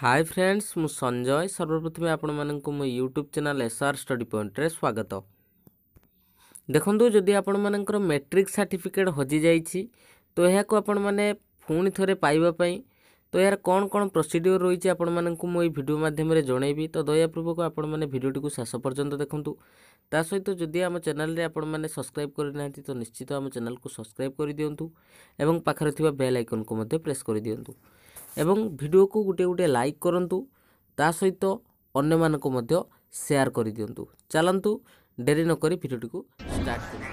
ହାଏ friends ମୁଁ ସଞ୍ଜୟ ସର୍ବପ୍ରଥମେ ଆପଣମାନଙ୍କୁ ମୋ ୟୁଟ୍ୟୁବ୍ ଚ୍ୟାନେଲ୍ ଏସ୍ଆର୍ ଷ୍ଟଡି ପଏଣ୍ଟରେ ସ୍ୱାଗତ ଦେଖନ୍ତୁ ଯଦି ଆପଣମାନଙ୍କର ମେଟ୍ରିକ୍ ସାର୍ଟିଫିକେଟ୍ ହଜିଯାଇଛି ତ ଏହାକୁ ଆପଣମାନେ ପୁଣି ଥରେ ପାଇବା ପାଇଁ ତ ଏହାର କ'ଣ କ'ଣ ପ୍ରୋସିଡ଼ିଓର ରହିଛି ଆପଣମାନଙ୍କୁ ମୁଁ ଏହି ଭିଡ଼ିଓ ମାଧ୍ୟମରେ ଜଣାଇବି ତ ଦୟାପୂର୍ବକ ଆପଣମାନେ ଭିଡ଼ିଓଟିକୁ ଶେଷ ପର୍ଯ୍ୟନ୍ତ ଦେଖନ୍ତୁ ତା ସହିତ ଯଦି ଆମ ଚ୍ୟାନେଲରେ ଆପଣମାନେ ସବସ୍କ୍ରାଇବ୍ କରିନାହାନ୍ତି ତ ନିଶ୍ଚିତ ଆମ ଚ୍ୟାନେଲକୁ ସବସ୍କ୍ରାଇବ୍ କରିଦିଅନ୍ତୁ ଏବଂ ପାଖରେ ଥିବା ବେଲ୍ ଆଇକନ୍କୁ ମଧ୍ୟ ପ୍ରେସ୍ କରିଦିଅନ୍ତୁ ଏବଂ ଭିଡ଼ିଓକୁ ଗୋଟିଏ ଗୋଟିଏ ଲାଇକ୍ କରନ୍ତୁ ତା ସହିତ ଅନ୍ୟମାନଙ୍କୁ ମଧ୍ୟ ସେୟାର କରିଦିଅନ୍ତୁ ଚାଲନ୍ତୁ ଡେରି ନକରି ଭିଡ଼ିଓଟିକୁ ଷ୍ଟାର୍ଟ କରୁ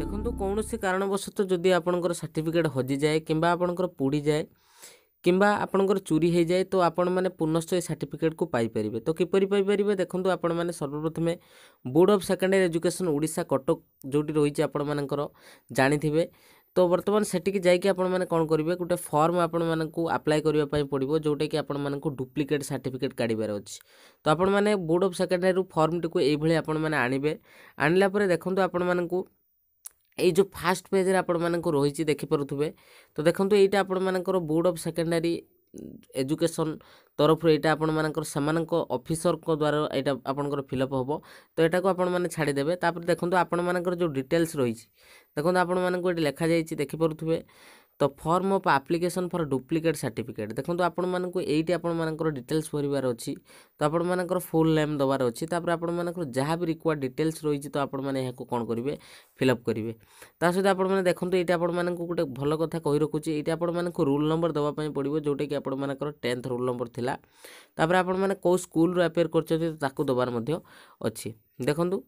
ଦେଖନ୍ତୁ କୌଣସି କାରଣବଶତଃ ଯଦି ଆପଣଙ୍କର ସାର୍ଟିଫିକେଟ୍ ହଜିଯାଏ କିମ୍ବା ଆପଣଙ୍କର ପୋଡ଼ିଯାଏ কিংবা আপনার চুরি হয়ে যায় তো আপনার পুনশ্চ এই সার্টিফিকেটকু পাইপারে তো কিপর পাইপারে দেখুন আপনার সর্বপ্রথমে board of secondary education Odisha Cuttack যেটি রয়েছে আপনার জাঁথিবে তো বর্তমান সেটিকি যাইকি আপনার কম করবে গোটে ফর্ম আপনার আপ্লাই করা পড়ব যেটাকি আপনার ডুপ্লিকেট সার্টিফিকেট কাড়বার অছি তো আপনার বোর্ড অফ সেকেন্ডারি ফর্মটি এইভাবে আপনার আনবে আনলা পরে দেখুন আপনার এই ଯେଉଁ ଫାର୍ଷ୍ଟ ପେଜ୍ରେ ଆପଣମାନଙ୍କୁ ରହିଛି ଦେଖିପାରୁଥିବେ ତ ଦେଖନ୍ତୁ ଏଇଟା ଆପଣମାନଙ୍କର ବୋର୍ଡ଼ ଅଫ୍ ସେକେଣ୍ଡାରୀ ଏଜୁକେସନ୍ ତରଫରୁ ଏଇଟା ଆପଣମାନଙ୍କର ସେମାନଙ୍କ ଅଫିସରଙ୍କ ଦ୍ୱାରା ଏଇଟା ଆପଣଙ୍କର ଫିଲ୍ଅପ୍ ହେବ ତ ଏଇଟାକୁ ଆପଣମାନେ ଛାଡ଼ିଦେବେ ତାପରେ ଦେଖନ୍ତୁ ଆପଣମାନଙ୍କର ଯେଉଁ ଡିଟେଲ୍ସ ରହିଛି ଦେଖନ୍ତୁ ଆପଣମାନଙ୍କୁ ଏଠି ଲେଖାଯାଇଛି ଦେଖିପାରୁଥିବେ ତ form of application for duplicate certificate ଦେଖନ୍ତୁ ଆପଣମାନଙ୍କୁ ଏଇଠି ଆପଣମାନଙ୍କର ଡିଟେଲ୍ସ ଭରିବାର ଅଛି ତ ଆପଣମାନଙ୍କର ଫୁଲ୍ ନେମ୍ ଦେବାର ଅଛି ତାପରେ ଆପଣମାନଙ୍କର ଯାହା ବି ରିକ୍ୱାର୍ଡ଼ ଡିଟେଲ୍ସ ରହିଛି ତ ଆପଣମାନେ ଏହାକୁ କ'ଣ କରିବେ ଫିଲ୍ଅପ୍ କରିବେ ତା ସହିତ ଆପଣମାନେ ଦେଖନ୍ତୁ ଏଇଟା ଆପଣମାନଙ୍କୁ ଗୋଟେ ଭଲ କଥା କହି ରଖୁଛି ଏଇଟା ଆପଣମାନଙ୍କୁ ରୁଲ୍ ନମ୍ବର ଦେବା ପାଇଁ ପଡ଼ିବ ଯେଉଁଟାକି ଆପଣମାନଙ୍କର ଟେନ୍ଥ ରୁଲ୍ ନମ୍ବର ଥିଲା ତାପରେ ଆପଣମାନେ କେଉଁ ସ୍କୁଲରୁ ଆପେୟାର କରିଛନ୍ତି ତାକୁ ଦେବାର ମଧ୍ୟ ଅଛି ଦେଖନ୍ତୁ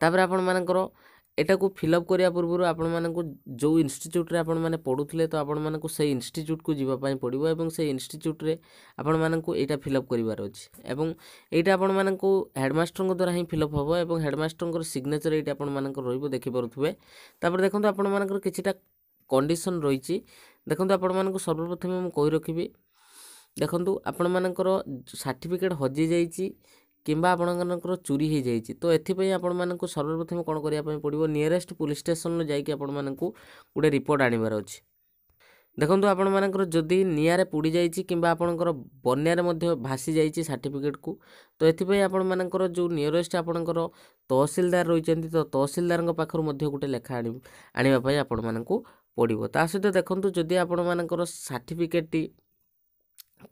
ତାପରେ ଆପଣମାନଙ୍କର ଏଟାକୁ ଫିଲ୍ଅପ୍ କରିବା ପୂର୍ବରୁ ଆପଣମାନଙ୍କୁ ଯେଉଁ ଇନଷ୍ଟିଚ୍ୟୁଟ୍ରେ ଆପଣମାନେ ପଢ଼ୁଥିଲେ ତ ଆପଣମାନଙ୍କୁ ସେଇ ଇନଷ୍ଟିଚ୍ୟୁଟ୍କୁ ଯିବା ପାଇଁ ପଡ଼ିବ ଏବଂ ସେଇ ଇନଷ୍ଟିଚ୍ୟୁଟ୍ରେ ଆପଣମାନଙ୍କୁ ଏଇଟା ଫିଲ୍ଅପ୍ କରିବାର ଅଛି ଏବଂ ଏଇଟା ଆପଣମାନଙ୍କୁ ହେଡ଼ମାଷ୍ଟରଙ୍କ ଦ୍ୱାରା ହିଁ ଫିଲ୍ଅପ୍ ହେବ ଏବଂ ହେଡ଼ମାଷ୍ଟରଙ୍କର ସିଗ୍ନେଚର୍ ଏଇଟା ଆପଣମାନଙ୍କର ରହିବ ଦେଖିପାରୁଥିବେ ତାପରେ ଦେଖନ୍ତୁ ଆପଣମାନଙ୍କର କିଛିଟା କଣ୍ଡିସନ୍ ରହିଛି ଦେଖନ୍ତୁ ଆପଣମାନଙ୍କୁ ସର୍ବପ୍ରଥମେ ମୁଁ କହି ରଖିବି ଦେଖନ୍ତୁ ଆପଣମାନଙ୍କର ସାର୍ଟିଫିକେଟ୍ ହଜିଯାଇଛି কিংবা ଆପଣମାନଙ୍କର ଚୋରି ହୋଇଯାଇଛି ତ ଏଥିପାଇଁ ଆପଣମାନଙ୍କୁ ସର୍ବପ୍ରଥମେ କ'ଣ କରିବା ପାଇଁ ପଡ଼ିବ ନିୟରେଷ୍ଟ ପୋଲିସ୍ ଷ୍ଟେସନ୍ରୁ ଯାଇକି ଆପଣମାନଙ୍କୁ ଗୋଟେ ରିପୋର୍ଟ ଆଣିବାର ଅଛି ଦେଖନ୍ତୁ ଆପଣମାନଙ୍କର ଯଦି ନିଆଁରେ ପୋଡ଼ିଯାଇଛି କିମ୍ବା ଆପଣଙ୍କର ବନ୍ୟାରେ ମଧ୍ୟ ଭାସିଯାଇଛି ସାର୍ଟିଫିକେଟ୍କୁ ତ ଏଥିପାଇଁ ଆପଣମାନଙ୍କର ଯେଉଁ ନିୟରେଷ୍ଟ ଆପଣଙ୍କର ତହସିଲଦାର ରହିଛନ୍ତି ତ ତହସିଲଦାରଙ୍କ ପାଖରୁ ମଧ୍ୟ ଗୋଟେ ଲେଖା ଆଣିବା ପାଇଁ ଆପଣମାନଙ୍କୁ ପଡ଼ିବ ତା ସହିତ ଦେଖନ୍ତୁ ଯଦି ଆପଣମାନଙ୍କର ସାର୍ଟିଫିକେଟ୍ଟି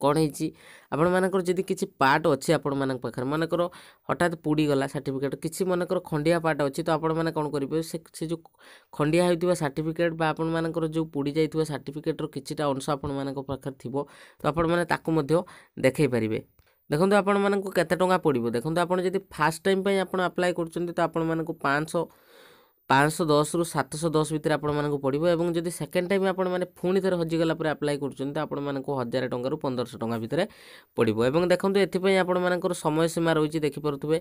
କ'ଣ ହେଇଛି ଆପଣମାନଙ୍କର ଯଦି କିଛି ପାର୍ଟ ଅଛି ଆପଣମାନଙ୍କ ପାଖରେ ମନେକର ହଠାତ୍ ପୋଡ଼ିଗଲା ସାର୍ଟିଫିକେଟ୍ କିଛି ମନେକର ଖଣ୍ଡିଆ ପାର୍ଟ ଅଛି ତ ଆପଣମାନେ କ'ଣ କରିବେ ସେ ସେ ଯେଉଁ ଖଣ୍ଡିଆ ହେଉଥିବା ସାର୍ଟିଫିକେଟ୍ ବା ଆପଣମାନଙ୍କର ଯେଉଁ ପୋଡ଼ି ଯାଇଥିବା ସାର୍ଟିଫିକେଟ୍ର କିଛିଟା ଅଂଶ ଆପଣମାନଙ୍କ ପାଖରେ ଥିବ ତ ଆପଣମାନେ ତାକୁ ମଧ୍ୟ ଦେଖାଇ ପାରିବେ ଦେଖନ୍ତୁ ଆପଣମାନଙ୍କୁ କେତେ ଟଙ୍କା ପଡ଼ିବ ଦେଖନ୍ତୁ ଆପଣ ଯଦି ଫାର୍ଷ୍ଟ ଟାଇମ୍ ପାଇଁ ଆପଣ ଆପ୍ଲାଏ କରୁଛନ୍ତି ତ ଆପଣମାନଙ୍କୁ ପାଞ୍ଚଶହ ପାଞ୍ଚଶହ ଦଶରୁ ସାତଶହ ଦଶ ଭିତରେ ଆପଣମାନଙ୍କୁ ପଡ଼ିବ ଏବଂ ଯଦି ସେକେଣ୍ଡ ଟାଇମ୍ ଆପଣମାନେ ପୁଣି ଥରେ ହଜିଗଲା ପରେ ଆପ୍ଲାଏ କରୁଛନ୍ତି ତ ଆପଣମାନଙ୍କୁ ହଜାର ଟଙ୍କାରୁ ପନ୍ଦରଶହ ଟଙ୍କା ଭିତରେ ପଡ଼ିବ ଏବଂ ଦେଖନ୍ତୁ ଏଥିପାଇଁ ଆପଣମାନଙ୍କର ସମୟସୀମା ରହିଛି ଦେଖିପାରୁଥିବେ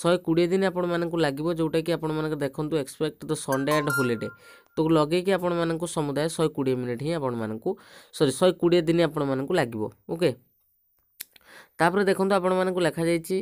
ଶହେ କୋଡ଼ିଏ ଦିନ ଆପଣମାନଙ୍କୁ ଲାଗିବ ଯେଉଁଟାକି ଆପଣମାନଙ୍କ ଦେଖନ୍ତୁ except the Sunday and holiday ତ ଲଗେଇକି ଆପଣମାନଙ୍କୁ ସମୁଦାୟ ଶହେ କୋଡ଼ିଏ ମିନିଟ୍ ହିଁ ଆପଣମାନଙ୍କୁ ସରି ଶହେ କୋଡ଼ିଏ ଦିନ ଆପଣମାନଙ୍କୁ ଲାଗିବ ଓକେ ତାପରେ ଦେଖନ୍ତୁ ଆପଣମାନଙ୍କୁ ଲେଖାଯାଇଛି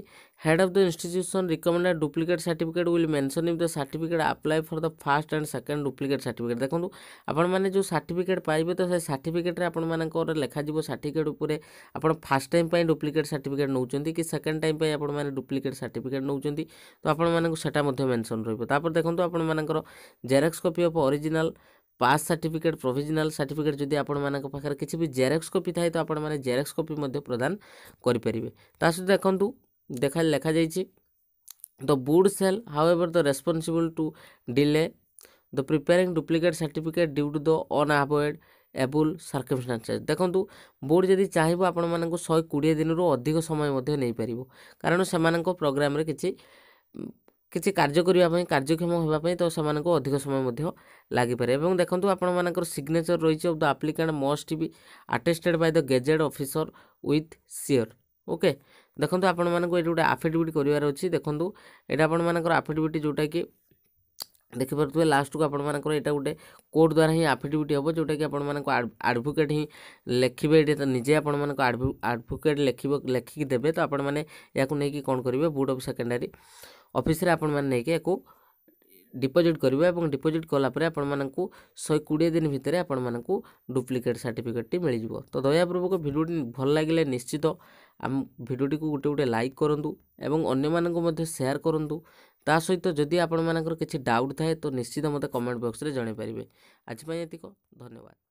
head of the institution recommended duplicate certificate will mention if the certificate apply for the first and second duplicate certificate ଦେଖନ୍ତୁ ଆପଣମାନେ ଯେଉଁ ସାର୍ଟିଫିକେଟ୍ ପାଇବେ ତ ସେ ସାର୍ଟିଫିକେଟ୍ରେ ଆପଣମାନଙ୍କର ଲେଖାଯିବ ସାର୍ଟିଫିକେଟ୍ ଉପରେ ଆପଣ ଫାର୍ଷ୍ଟ ଟାଇମ୍ ପାଇଁ ଡୁପ୍ଲିକେଟ୍ ସାର୍ଟିଫିକେଟ୍ ନେଉଛନ୍ତି କି ସେକେଣ୍ଡ ଟାଇମ୍ ପାଇଁ ଆପଣମାନେ ଡୁପ୍ଲିକେଟ୍ ସାର୍ଟିଫିକେଟ୍ ନେଉଛନ୍ତି ତ ଆପଣମାନଙ୍କୁ ସେଟା ମଧ୍ୟ ମେନ୍ସନ୍ ରହିବ ତାପରେ ଦେଖନ୍ତୁ ଆପଣମାନଙ୍କର xerox copy of original pass certificate provisional certificate ଯଦି ଆପଣମାନଙ୍କ ପାଖରେ କିଛି ବି ଜେରକ୍ସ କପି ଥାଏ ତ ଆପଣମାନେ ଜେରକ୍ସ କପି ମଧ୍ୟ ପ୍ରଦାନ କରିପାରିବେ ତା ସହିତ ଦେଖନ୍ତୁ ଦେଖା ଲେଖାଯାଇଛି ଦ ବୁଡ୍ cell how ever the responsible two delay the preparing duplicate certificate due to the ଅନଆଭଏଡ଼୍ able circumstances ଦେଖନ୍ତୁ ବୋର୍ଡ଼ ଯଦି ଚାହିଁବ ଆପଣମାନଙ୍କୁ ଶହେ କୋଡ଼ିଏ ଦିନରୁ ଅଧିକ ସମୟ ମଧ୍ୟ ନେଇପାରିବ କାରଣ ସେମାନଙ୍କ ପ୍ରୋଗ୍ରାମରେ କିଛି କିଛି କାର୍ଯ୍ୟ କରିବା ପାଇଁ କାର୍ଯ୍ୟକ୍ଷମ ହେବା ପାଇଁ ତ ସେମାନଙ୍କୁ ଅଧିକ ସମୟ ମଧ୍ୟ ଲାଗିପାରେ ଏବଂ ଦେଖନ୍ତୁ ଆପଣମାନଙ୍କର ସିଗ୍ନେଚର୍ ରହିଛି of the applicant must be attested by the gazetted officer with sure okay ଦେଖନ୍ତୁ ଆପଣମାନଙ୍କୁ ଏଠି ଗୋଟେ ଆଫିଡେଭିଟ୍ କରିବାର ଅଛି ଦେଖନ୍ତୁ ଏଇଟା ଆପଣମାନଙ୍କର ଆଫିଡେଭିଟ୍ ଯେଉଁଟାକି ଦେଖିପାରୁଥିବେ ଲାଷ୍ଟକୁ ଆପଣମାନଙ୍କର ଏଇଟା ଗୋଟେ କୋର୍ଟ ଦ୍ୱାରା ହିଁ ଆଫିଡେଭିଟ୍ ହେବ ଯେଉଁଟାକି ଆପଣମାନଙ୍କୁ ଆଡ଼ଭୋକେଟ୍ ହିଁ ଲେଖିବେ ଏଇଠି ତ ନିଜେ ଆପଣମାନଙ୍କ ଆଡ଼ଭୋକେଟ୍ ଲେଖିବ ଲେଖିକି ଦେବେ ତ ଆପଣମାନେ ଏହାକୁ ନେଇକି କ'ଣ କରିବେ ବୋର୍ଡ଼ ଅଫ୍ ସେକେଣ୍ଡାରୀ ଅଫିସରେ ଆପଣମାନେ ନେଇକି ୟାକୁ ଡିପୋଜିଟ୍ କରିବେ ଏବଂ ଡିପୋଜିଟ୍ କଲାପରେ ଆପଣମାନଙ୍କୁ ଶହେ କୋଡ଼ିଏ ଦିନ ଭିତରେ ଆପଣମାନଙ୍କୁ ଡୁପ୍ଲିକେଟ୍ ସାର୍ଟିଫିକେଟ୍ଟି ମିଳିଯିବ ତ ଦୟାପୂର୍ବକ ଭିଡ଼ିଓଟି ଭଲ ଲାଗିଲେ ନିଶ୍ଚିତ ଆମ ଭିଡ଼ିଓଟିକୁ ଗୋଟେ ଗୋଟେ ଲାଇକ୍ କରନ୍ତୁ ଏବଂ ଅନ୍ୟମାନଙ୍କୁ ମଧ୍ୟ ସେୟାର କରନ୍ତୁ ତା ସହିତ ଯଦି ଆପଣମାନଙ୍କର କିଛି ଡାଉଟ୍ ଥାଏ ତ ନିଶ୍ଚିତ ମୋତେ କମେଣ୍ଟ ବକ୍ସରେ ଜଣାଇପାରିବେ ଆଜି ପାଇଁ ଏତିକ ଧନ୍ୟବାଦ